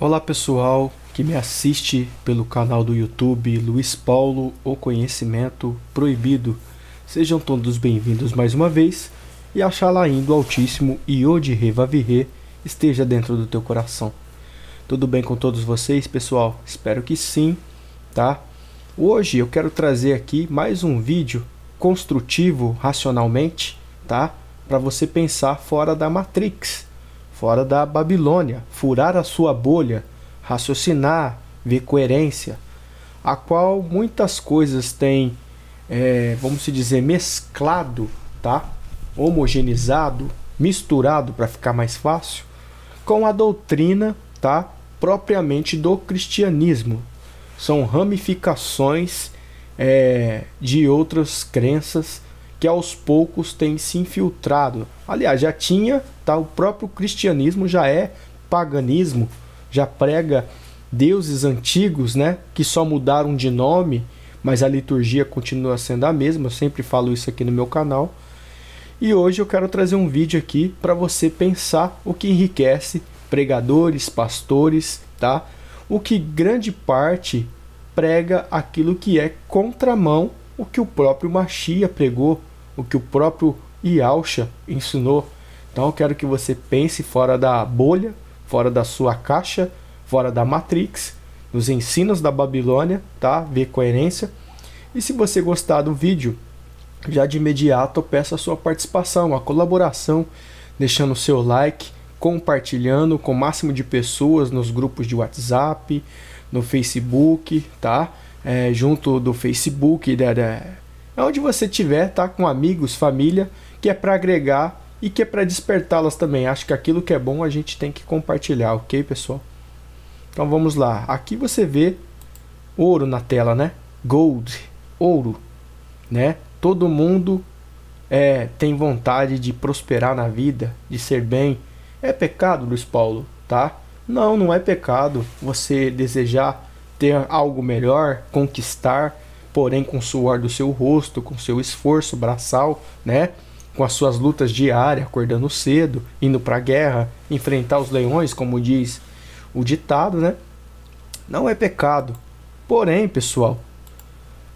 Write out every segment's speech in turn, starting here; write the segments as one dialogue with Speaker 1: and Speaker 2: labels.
Speaker 1: Olá pessoal que me assiste pelo canal do YouTube Luiz Paulo O Conhecimento Proibido. Sejam todos bem-vindos mais uma vez e lá indo Altíssimo e Ode Revavirê esteja dentro do teu coração. Tudo bem com todos vocês, pessoal? Espero que sim, tá? Hoje eu quero trazer aqui mais um vídeo construtivo racionalmente, tá? Para você pensar fora da matrix fora da Babilônia, furar a sua bolha, raciocinar, ver coerência, a qual muitas coisas têm, é, vamos dizer, mesclado, tá? homogeneizado, misturado para ficar mais fácil, com a doutrina tá? propriamente do cristianismo. São ramificações é, de outras crenças que aos poucos têm se infiltrado. Aliás, já tinha tá? O próprio cristianismo já é paganismo, já prega deuses antigos, né, que só mudaram de nome, mas a liturgia continua sendo a mesma. Eu sempre falo isso aqui no meu canal. E hoje eu quero trazer um vídeo aqui para você pensar o que enriquece pregadores, pastores, tá? O que grande parte prega aquilo que é contramão o que o próprio Machia pregou, o que o próprio Yalcha ensinou. Então eu quero que você pense fora da bolha, fora da sua caixa, fora da Matrix, nos ensinos da Babilônia, tá? Ver coerência. E se você gostar do vídeo, já de imediato eu peço a sua participação, a colaboração, deixando o seu like, compartilhando com o máximo de pessoas nos grupos de WhatsApp, no Facebook, tá? É, junto do Facebook, é da, onde você tiver, tá? Com amigos, família, que é para agregar e que é para despertá-las também. Acho que aquilo que é bom a gente tem que compartilhar, ok, pessoal? Então vamos lá. Aqui você vê ouro na tela, né? Gold, ouro, né? Todo mundo é, tem vontade de prosperar na vida, de ser bem. É pecado, Luiz Paulo, tá? Não, não é pecado você desejar ter algo melhor, conquistar, porém com o suor do seu rosto, com seu esforço braçal, né? com as suas lutas diárias, acordando cedo, indo para a guerra, enfrentar os leões, como diz o ditado, né? Não é pecado. Porém, pessoal,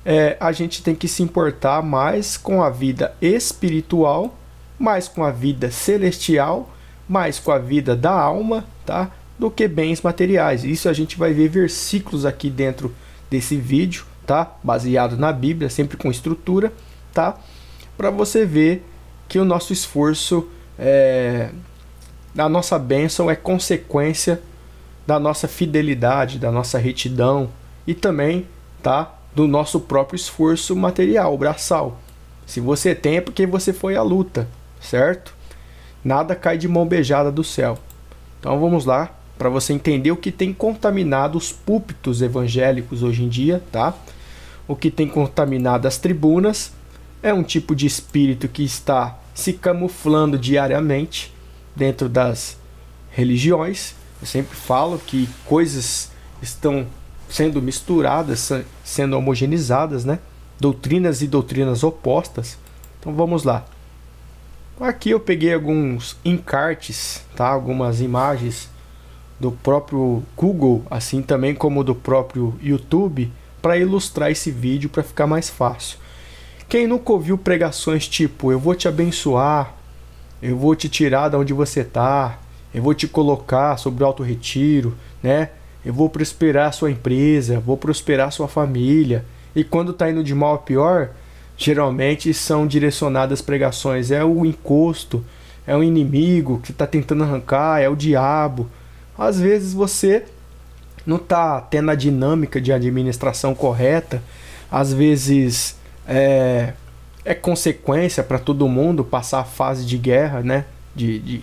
Speaker 1: é, a gente tem que se importar mais com a vida espiritual, mais com a vida celestial, mais com a vida da alma, tá? Do que bens materiais. Isso a gente vai ver versículos aqui dentro desse vídeo, tá? Baseado na Bíblia, sempre com estrutura, tá? Para você ver que o nosso esforço, é, a nossa bênção é consequência da nossa fidelidade, da nossa retidão e também tá, do nosso próprio esforço material, braçal. Se você tem, é porque você foi à luta, certo? Nada cai de mão beijada do céu. Então vamos lá, para você entender o que tem contaminado os púlpitos evangélicos hoje em dia, tá? O que tem contaminado as tribunas é um tipo de espírito que está se camuflando diariamente dentro das religiões. Eu sempre falo que coisas estão sendo misturadas, sendo homogeneizadas, né? Doutrinas e doutrinas opostas. Então vamos lá. Aqui eu peguei alguns encartes, tá? Algumas imagens do próprio Google, assim também como do próprio YouTube, para ilustrar esse vídeo para ficar mais fácil. Quem nunca ouviu pregações tipo: Eu vou te abençoar, eu vou te tirar da onde você está, eu vou te colocar sobre o alto retiro, né? Eu vou prosperar sua empresa, vou prosperar sua família. E quando tá indo de mal a pior, geralmente são direcionadas pregações. É o encosto, é o inimigo que está tentando arrancar, é o diabo. Às vezes você não tá tendo a dinâmica de administração correta, às vezes é, é consequência para todo mundo passar a fase de guerra, né? De, de,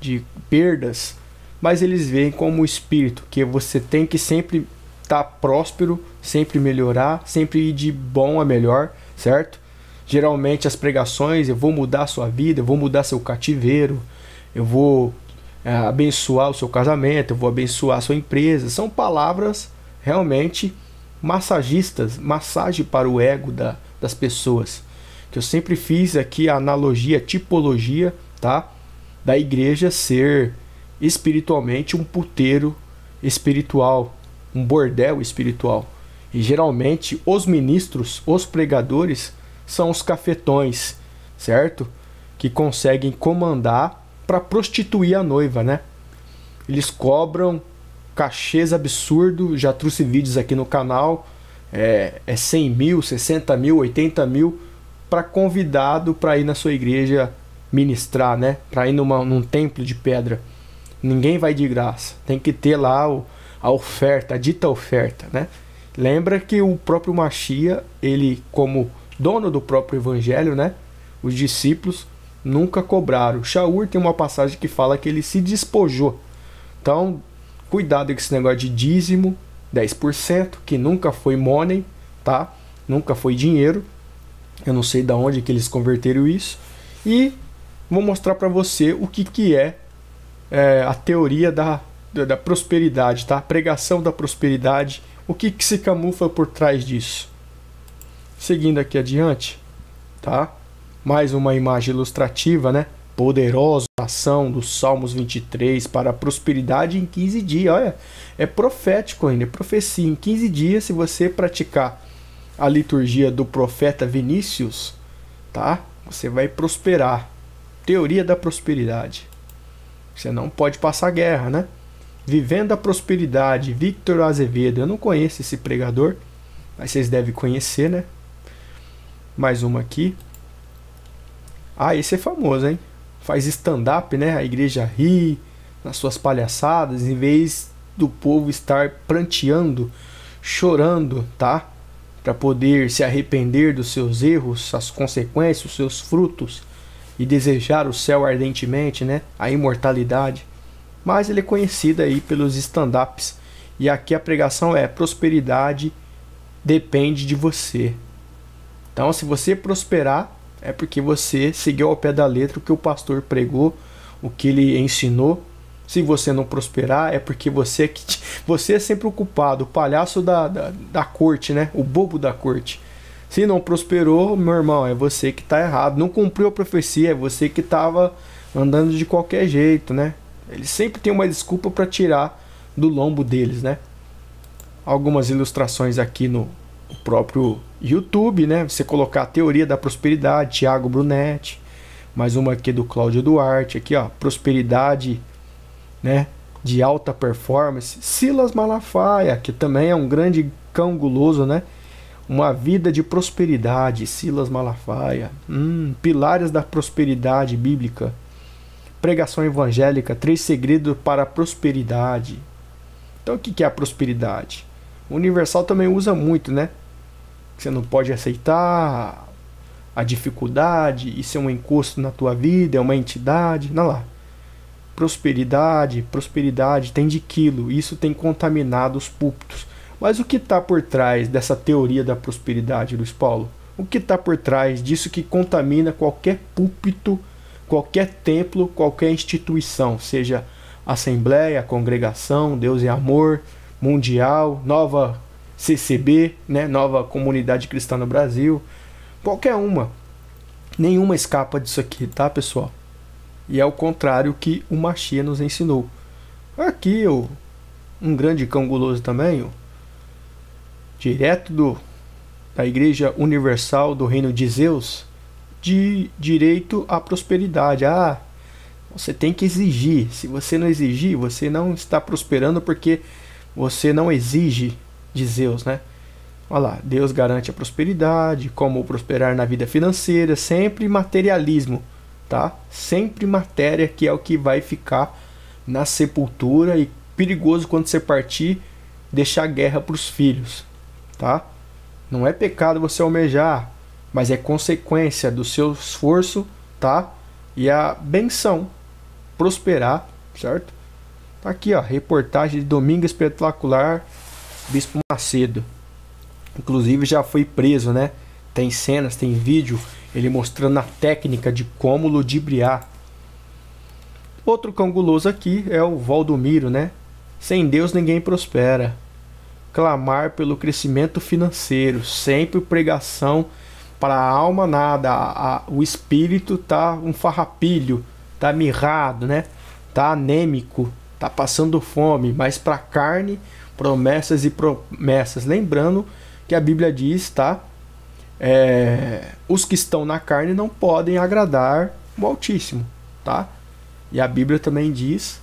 Speaker 1: de perdas, mas eles veem como espírito que você tem que sempre estar tá próspero, sempre melhorar, sempre ir de bom a melhor, certo? Geralmente as pregações, eu vou mudar a sua vida, eu vou mudar seu cativeiro, eu vou é, abençoar o seu casamento, eu vou abençoar a sua empresa. São palavras realmente massagistas, massagem para o ego da, das pessoas. Que eu sempre fiz aqui é a analogia, a tipologia, tá? Da igreja ser espiritualmente um puteiro espiritual, um bordel espiritual. E geralmente os ministros, os pregadores, são os cafetões, certo? Que conseguem comandar para prostituir a noiva, né? Eles cobram cachês absurdo, já trouxe vídeos aqui no canal, é, é 100 mil, 60 mil, 80 mil, para convidado para ir na sua igreja ministrar, né? Para ir numa, num templo de pedra. Ninguém vai de graça, tem que ter lá o, a oferta, a dita oferta, né? Lembra que o próprio Machia, ele como dono do próprio evangelho, né? Os discípulos nunca cobraram. Shaur tem uma passagem que fala que ele se despojou. Então, Cuidado com esse negócio de dízimo, 10%, que nunca foi money, tá? Nunca foi dinheiro. Eu não sei da onde que eles converteram isso. E vou mostrar para você o que, que é, é a teoria da, da, da prosperidade, tá? A pregação da prosperidade. O que, que se camufla por trás disso? Seguindo aqui adiante, tá? Mais uma imagem ilustrativa, né? Poderosa ação dos Salmos 23 para a prosperidade em 15 dias. Olha, é profético ainda, é profecia. Em 15 dias, se você praticar a liturgia do profeta Vinícius, tá? Você vai prosperar. Teoria da prosperidade. Você não pode passar guerra, né? Vivendo a Prosperidade, Victor Azevedo. Eu não conheço esse pregador, mas vocês devem conhecer, né? Mais uma aqui. Ah, esse é famoso, hein? faz stand-up, né? A igreja ri nas suas palhaçadas, em vez do povo estar pranteando, chorando, tá? Para poder se arrepender dos seus erros, as consequências, os seus frutos e desejar o céu ardentemente, né? A imortalidade. Mas ele é conhecido aí pelos stand-ups. E aqui a pregação é: prosperidade depende de você. Então, se você prosperar, é porque você seguiu ao pé da letra o que o pastor pregou, o que ele ensinou. Se você não prosperar, é porque você é, que, você é sempre o culpado, o palhaço da, da, da corte, né? O bobo da corte. Se não prosperou, meu irmão, é você que está errado. Não cumpriu a profecia, é você que estava andando de qualquer jeito, né? Eles sempre têm uma desculpa para tirar do lombo deles, né? Algumas ilustrações aqui no, o próprio YouTube, né? Você colocar a teoria da prosperidade, Thiago Brunetti, mais uma aqui do Cláudio Duarte, aqui ó, prosperidade, né? De alta performance, Silas Malafaia, que também é um grande cão guloso, né? Uma vida de prosperidade, Silas Malafaia. Hum, pilares da prosperidade bíblica. Pregação evangélica, três segredos para a prosperidade. Então, o que é a prosperidade? universal também usa muito, né? Você não pode aceitar a dificuldade, isso é um encosto na tua vida, é uma entidade, não lá. Prosperidade, prosperidade tem de quilo, isso tem contaminado os púlpitos. Mas o que está por trás dessa teoria da prosperidade, Luiz Paulo? O que está por trás disso que contamina qualquer púlpito, qualquer templo, qualquer instituição, seja assembleia, congregação, Deus é amor, mundial, nova CCB, né, nova comunidade cristã no Brasil, qualquer uma. Nenhuma escapa disso aqui, tá, pessoal? E é o contrário que o Machia nos ensinou. Aqui, ó, um grande cão guloso também, ó, direto do, da Igreja Universal do Reino de Zeus, de direito à prosperidade. Ah, você tem que exigir. Se você não exigir, você não está prosperando porque você não exige de Zeus, né? Olha lá, Deus garante a prosperidade, como prosperar na vida financeira, sempre materialismo, tá? Sempre matéria que é o que vai ficar na sepultura e perigoso quando você partir deixar guerra para os filhos, tá? Não é pecado você almejar, mas é consequência do seu esforço, tá? E a benção prosperar, certo? Tá aqui, ó, reportagem de Domingo Espetacular, Bispo Macedo. Inclusive já foi preso, né? Tem cenas, tem vídeo, ele mostrando a técnica de como ludibriar. Outro canguloso aqui é o Valdomiro, né? Sem Deus ninguém prospera. Clamar pelo crescimento financeiro, sempre pregação para a alma nada, a, a, o espírito tá um farrapilho, tá mirrado, né? Tá anêmico tá passando fome, mas para carne, promessas e promessas. Lembrando que a Bíblia diz, tá? É, os que estão na carne não podem agradar o Altíssimo, tá? E a Bíblia também diz: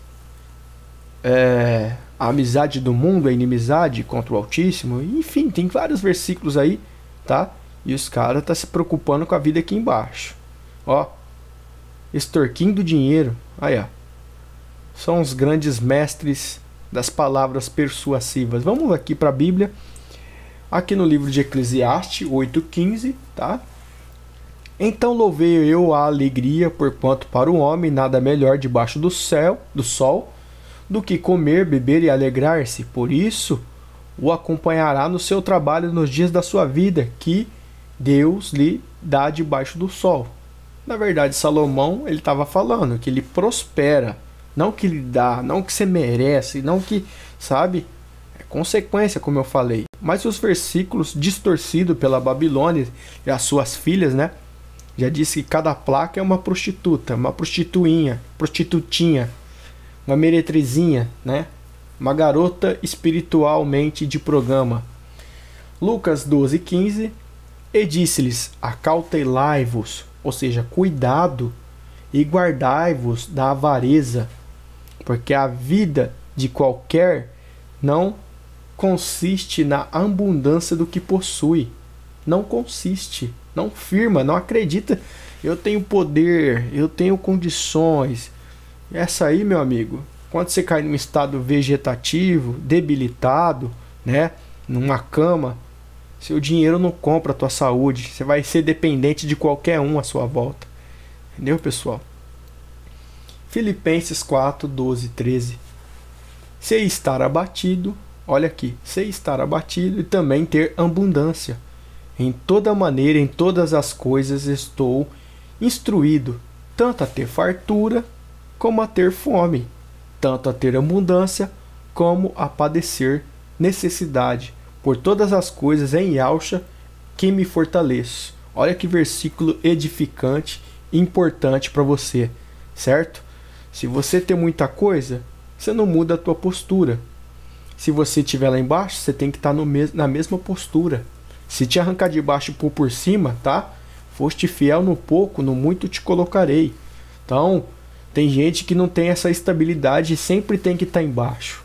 Speaker 1: é, a amizade do mundo é inimizade contra o Altíssimo. Enfim, tem vários versículos aí, tá? E os caras tá se preocupando com a vida aqui embaixo. Ó, extorquindo dinheiro. Aí, ó são os grandes mestres das palavras persuasivas. Vamos aqui para a Bíblia, aqui no livro de Eclesiastes 8,15, tá? Então louvei eu a alegria, porquanto para o homem nada melhor debaixo do céu, do sol, do que comer, beber e alegrar-se. Por isso o acompanhará no seu trabalho nos dias da sua vida, que Deus lhe dá debaixo do sol. Na verdade, Salomão ele estava falando que ele prospera não que lhe dá, não que você merece, não que, sabe? É consequência, como eu falei. Mas os versículos distorcidos pela Babilônia e as suas filhas, né? Já disse que cada placa é uma prostituta, uma prostituinha, prostitutinha, uma meretrezinha, né? Uma garota espiritualmente de programa. Lucas 12, 15. E disse-lhes: Acautelai-vos, ou seja, cuidado e guardai-vos da avareza, porque a vida de qualquer não consiste na abundância do que possui. Não consiste, não firma, não acredita. Eu tenho poder, eu tenho condições. Essa aí, meu amigo, quando você cai num estado vegetativo, debilitado, né, numa cama, seu dinheiro não compra a tua saúde. Você vai ser dependente de qualquer um à sua volta. Entendeu, pessoal? Filipenses 4, 12, 13. Se estar abatido, olha aqui, se estar abatido e também ter abundância. Em toda maneira, em todas as coisas estou instruído, tanto a ter fartura como a ter fome, tanto a ter abundância como a padecer necessidade. Por todas as coisas em alcha que me fortaleço. Olha que versículo edificante e importante para você, certo? Se você tem muita coisa, você não muda a tua postura. Se você estiver lá embaixo, você tem que estar tá no mes na mesma postura. Se te arrancar de baixo e pôr por cima, tá? Foste fiel no pouco, no muito te colocarei. Então, tem gente que não tem essa estabilidade e sempre tem que estar tá embaixo.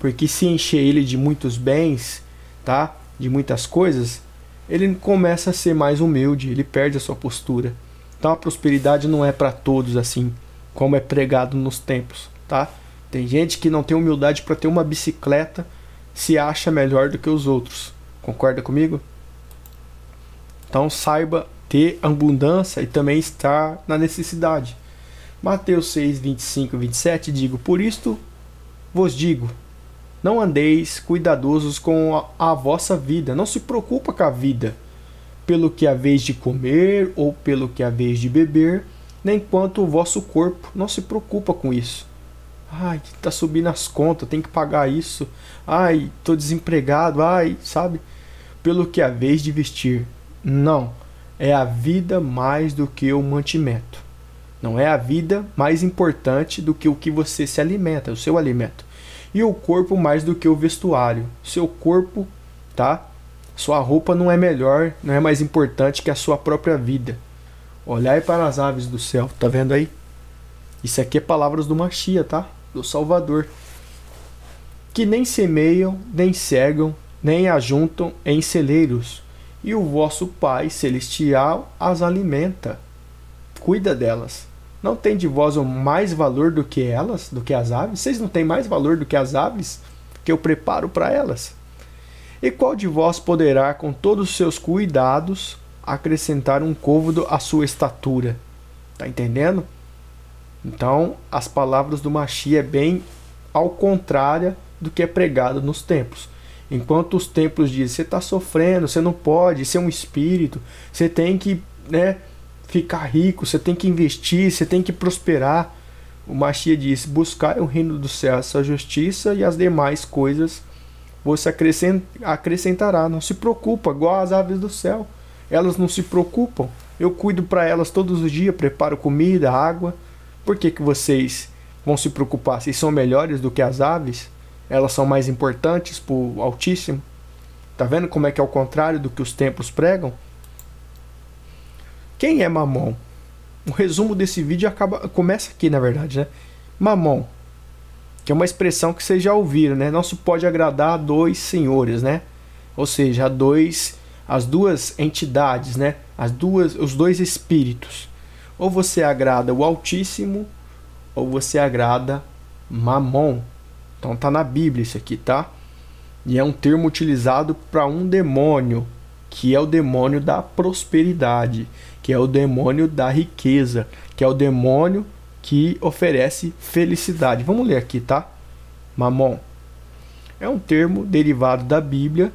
Speaker 1: Porque se encher ele de muitos bens, tá? De muitas coisas, ele começa a ser mais humilde, ele perde a sua postura. Então a prosperidade não é para todos assim como é pregado nos tempos, tá? Tem gente que não tem humildade para ter uma bicicleta, se acha melhor do que os outros. Concorda comigo? Então saiba ter abundância e também estar na necessidade. Mateus 6, 25 27 digo, por isto vos digo, não andeis cuidadosos com a, a, vossa vida, não se preocupa com a vida, pelo que vez de comer ou pelo que vez de beber, nem quanto o vosso corpo. Não se preocupa com isso. Ai, tá subindo as contas, tem que pagar isso. Ai, tô desempregado. Ai, sabe? Pelo que é a vez de vestir. Não. É a vida mais do que o mantimento. Não é a vida mais importante do que o que você se alimenta, o seu alimento. E o corpo mais do que o vestuário. Seu corpo, tá? Sua roupa não é melhor, não é mais importante que a sua própria vida. Olhai para as aves do céu, tá vendo aí? Isso aqui é palavras do Machia, tá? Do Salvador. Que nem semeiam, nem cegam, nem ajuntam em celeiros, e o vosso Pai Celestial as alimenta. Cuida delas. Não tem de vós mais valor do que elas, do que as aves? Vocês não têm mais valor do que as aves que eu preparo para elas? E qual de vós poderá, com todos os seus cuidados, acrescentar um côvado à sua estatura. Tá entendendo? Então, as palavras do Machi é bem ao contrário do que é pregado nos templos. Enquanto os templos dizem, você está sofrendo, você não pode, você é um espírito, você tem que né, ficar rico, você tem que investir, você tem que prosperar. O Machia diz, buscar o reino do céu, a sua justiça e as demais coisas você acrescentará. Não se preocupa, igual as aves do céu. Elas não se preocupam. Eu cuido para elas todos os dias, preparo comida, água. Por que, que vocês vão se preocupar se são melhores do que as aves? Elas são mais importantes para o Altíssimo? Tá vendo como é que é o contrário do que os templos pregam? Quem é Mamon? O resumo desse vídeo acaba, começa aqui, na verdade, né? Mamon, que é uma expressão que vocês já ouviram, né? Não se pode agradar a dois senhores, né? Ou seja, a dois as duas entidades, né? As duas, os dois espíritos. Ou você agrada o Altíssimo ou você agrada Mamon. Então tá na Bíblia isso aqui, tá? E é um termo utilizado para um demônio, que é o demônio da prosperidade, que é o demônio da riqueza, que é o demônio que oferece felicidade. Vamos ler aqui, tá? Mamon. É um termo derivado da Bíblia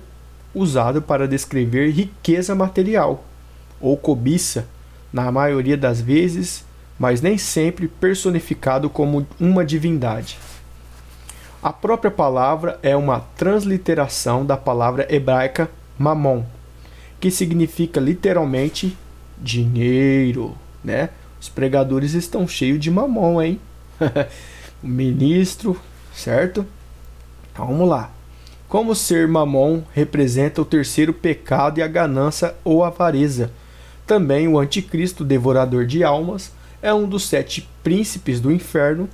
Speaker 1: usado para descrever riqueza material, ou cobiça, na maioria das vezes, mas nem sempre personificado como uma divindade. A própria palavra é uma transliteração da palavra hebraica mamon, que significa literalmente dinheiro, né? Os pregadores estão cheios de mamon, hein? o ministro, certo? Então, vamos lá. Como ser mamon representa o terceiro pecado e a ganância ou avareza. Também o anticristo, devorador de almas, é um dos sete príncipes do inferno.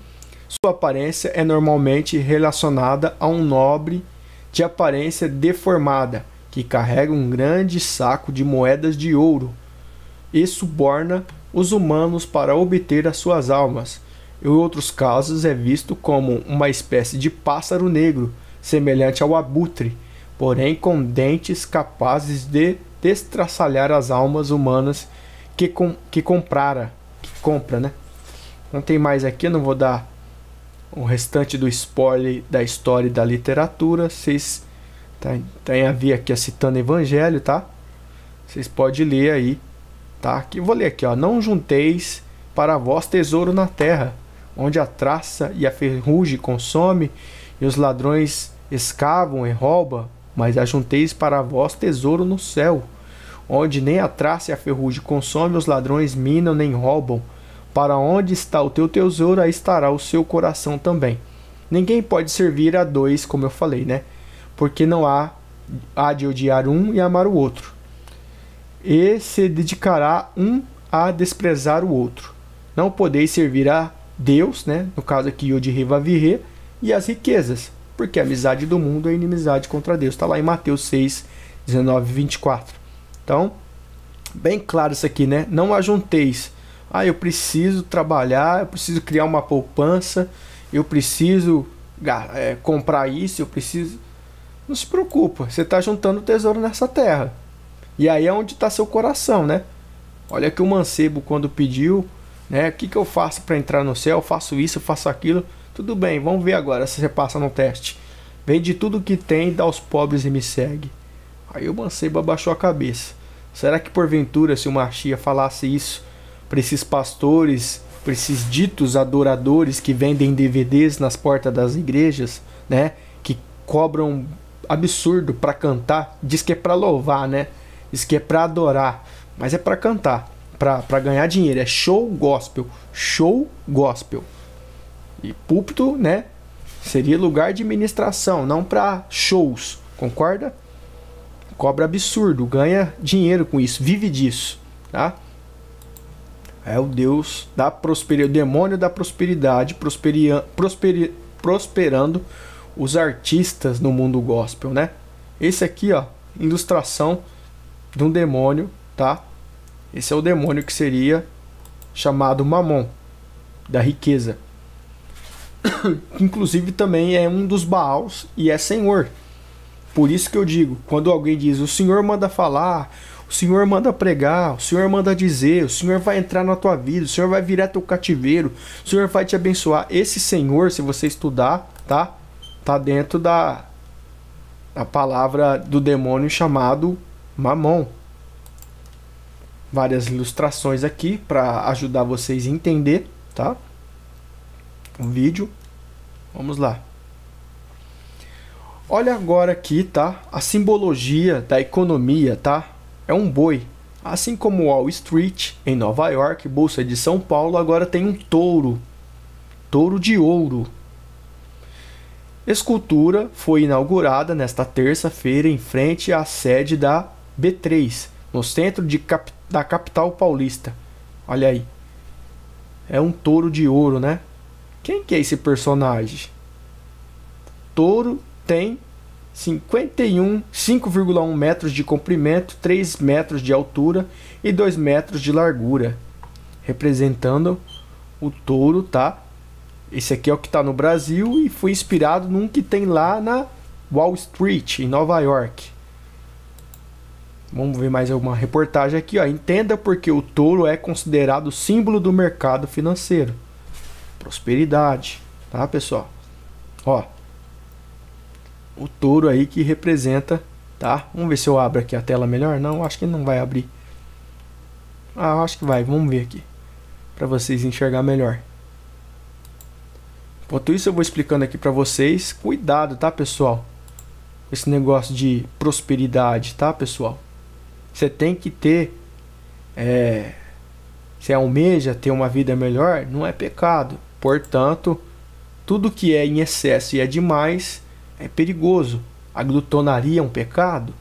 Speaker 1: Sua aparência é normalmente relacionada a um nobre de aparência deformada, que carrega um grande saco de moedas de ouro e suborna os humanos para obter as suas almas. Em outros casos, é visto como uma espécie de pássaro negro semelhante ao abutre, porém com dentes capazes de destraçalhar as almas humanas que, com, que comprara, que compra, né? Não tem mais aqui, não vou dar o restante do spoiler da história e da literatura. Vocês tem, tá, tá tem a via aqui a citando Evangelho, tá? Vocês podem ler aí, tá? Que vou ler aqui, ó. Não junteis para vós tesouro na terra, onde a traça e a ferrugem consome e os ladrões escavam e roubam, mas ajunteis para vós tesouro no céu, onde nem a traça e a ferrugem consome os ladrões minam nem roubam. Para onde está o teu tesouro, aí estará o seu coração também. Ninguém pode servir a dois, como eu falei, né? Porque não há, há de odiar um e amar o outro. E se dedicará um a desprezar o outro. Não podeis servir a Deus, né? no caso aqui o de Rivavirre, e as riquezas, porque a amizade do mundo é inimizade contra Deus. Está lá em Mateus 6, 19 24. Então, bem claro isso aqui, né? Não ajunteis. Ah, eu preciso trabalhar, eu preciso criar uma poupança, eu preciso é, comprar isso, eu preciso. Não se preocupa, você está juntando tesouro nessa terra. E aí é onde está seu coração, né? Olha que o mancebo, quando pediu, né? O que, que eu faço para entrar no céu? Eu faço isso, eu faço aquilo. Tudo bem, vamos ver agora se você passa no teste. Vende tudo o que tem, dá aos pobres e me segue. Aí o mancebo abaixou a cabeça. Será que porventura, se o Machia falasse isso para esses pastores, para esses ditos adoradores que vendem DVDs nas portas das igrejas, né? Que cobram absurdo para cantar, diz que é para louvar, né? Diz que é para adorar, mas é para cantar, para ganhar dinheiro. É show gospel, show gospel. E púlpito, né? Seria lugar de ministração, não para shows, concorda? Cobra absurdo, ganha dinheiro com isso, vive disso, tá? É o Deus da prosperidade, o demônio da prosperidade, prosperi, prosperando os artistas no mundo gospel, né? Esse aqui, ó, ilustração de um demônio, tá? Esse é o demônio que seria chamado Mamon, da riqueza que inclusive também é um dos Baals e é Senhor. Por isso que eu digo, quando alguém diz o Senhor manda falar, o Senhor manda pregar, o Senhor manda dizer, o Senhor vai entrar na tua vida, o Senhor vai virar teu cativeiro, o Senhor vai te abençoar. Esse Senhor, se você estudar, tá? Tá dentro da a palavra do demônio chamado Mamon. Várias ilustrações aqui para ajudar vocês a entender, tá? um vídeo. Vamos lá. Olha agora aqui, tá? A simbologia da economia, tá? É um boi. Assim como Wall Street em Nova York, Bolsa de São Paulo, agora tem um touro. Touro de ouro. Escultura foi inaugurada nesta terça-feira em frente à sede da B3, no centro de cap da capital paulista. Olha aí. É um touro de ouro, né? Quem que é esse personagem? Touro tem 51, 5,1 metros de comprimento, 3 metros de altura e 2 metros de largura, representando o touro, tá? Esse aqui é o que está no Brasil e foi inspirado num que tem lá na Wall Street, em Nova York. Vamos ver mais uma reportagem aqui. Ó. Entenda porque o touro é considerado símbolo do mercado financeiro prosperidade, tá, pessoal? Ó, o touro aí que representa, tá? Vamos ver se eu abro aqui a tela melhor. Não, acho que não vai abrir. Ah, acho que vai. Vamos ver aqui. Para vocês enxergar melhor. Enquanto isso, eu vou explicando aqui para vocês. Cuidado, tá, pessoal? Esse negócio de prosperidade, tá, pessoal? Você tem que ter... É... Você almeja ter uma vida melhor, não é pecado. Portanto, tudo que é em excesso e é demais é perigoso. A glutonaria é um pecado,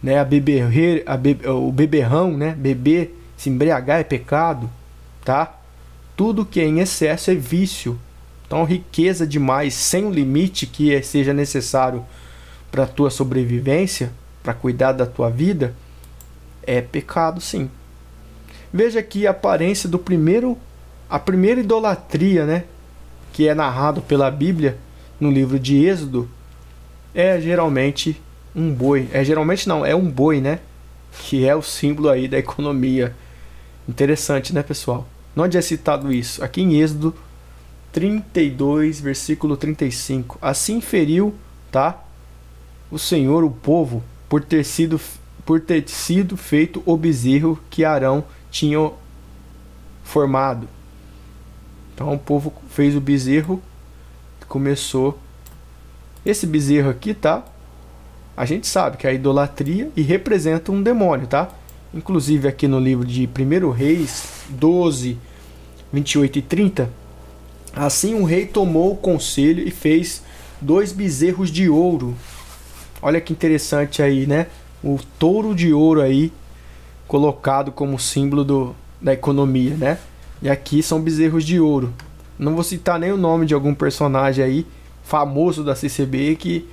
Speaker 1: né? A beber, a be, o beberrão, né? Beber, se embriagar é pecado, tá? Tudo que é em excesso é vício. Então, riqueza demais, sem o limite que é, seja necessário para a tua sobrevivência, para cuidar da tua vida, é pecado sim. Veja aqui a aparência do primeiro a primeira idolatria, né, que é narrado pela Bíblia no livro de Êxodo, é geralmente um boi. É geralmente não, é um boi, né? Que é o símbolo aí da economia. Interessante, né, pessoal? Não é citado isso? Aqui em Êxodo 32, versículo 35. Assim feriu, tá? O Senhor o povo por ter sido por ter sido feito o bezerro que Arão tinha formado. Então o povo fez o bezerro, começou. Esse bezerro aqui, tá? A gente sabe que é a idolatria e representa um demônio, tá? Inclusive aqui no livro de 1 Reis 12, 28 e 30. Assim o rei tomou o conselho e fez dois bezerros de ouro. Olha que interessante aí, né? O touro de ouro aí colocado como símbolo do, da economia, né? E aqui são bezerros de ouro. Não vou citar nem o nome de algum personagem aí famoso da CCB que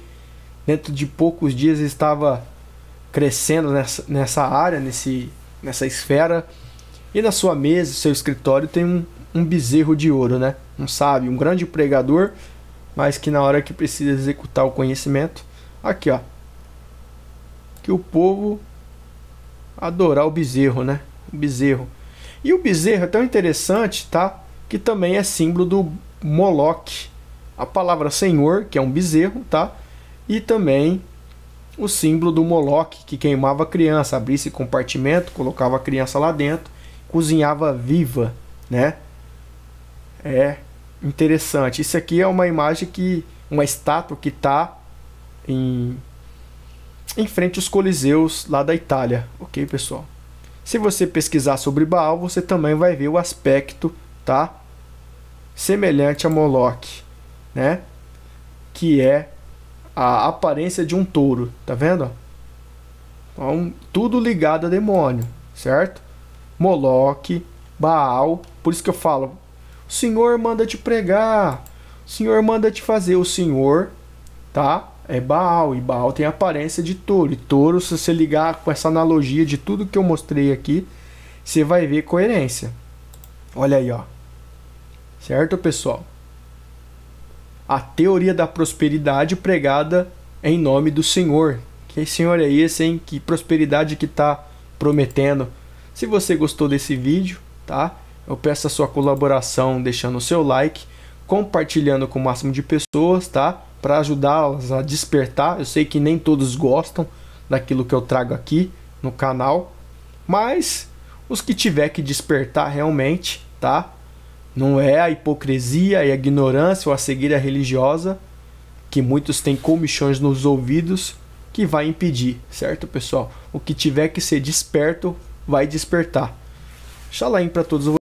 Speaker 1: dentro de poucos dias estava crescendo nessa, nessa área, nesse, nessa esfera. E na sua mesa, seu escritório tem um, um bezerro de ouro, né? Um sábio, um grande pregador, mas que na hora que precisa executar o conhecimento, aqui ó, que o povo adorar o bezerro, né? O bezerro. E o bezerro é tão interessante, tá? Que também é símbolo do Moloch. A palavra senhor, que é um bezerro, tá? E também o símbolo do Moloch, que queimava a criança, abria esse compartimento, colocava a criança lá dentro, cozinhava viva, né? É interessante. Isso aqui é uma imagem que uma estátua que está em em frente aos coliseus lá da Itália, OK, pessoal? Se você pesquisar sobre Baal, você também vai ver o aspecto, tá? Semelhante a Moloque, né? Que é a aparência de um touro, tá vendo? Então, tudo ligado a demônio, certo? Moloque, Baal, por isso que eu falo, o Senhor manda te pregar, o Senhor manda te fazer, o Senhor, tá? é Baal, e Baal tem a aparência de touro. E touro, se você ligar com essa analogia de tudo que eu mostrei aqui, você vai ver coerência. Olha aí, ó. Certo, pessoal? A teoria da prosperidade pregada em nome do Senhor. Que Senhor é esse, hein? Que prosperidade que está prometendo. Se você gostou desse vídeo, tá? Eu peço a sua colaboração deixando o seu like, compartilhando com o máximo de pessoas, tá? para ajudá-las a despertar. Eu sei que nem todos gostam daquilo que eu trago aqui no canal, mas os que tiver que despertar realmente, tá? Não é a hipocrisia e a ignorância ou a cegueira religiosa que muitos têm comichões nos ouvidos que vai impedir, certo, pessoal? O que tiver que ser desperto vai despertar. Shalom para todos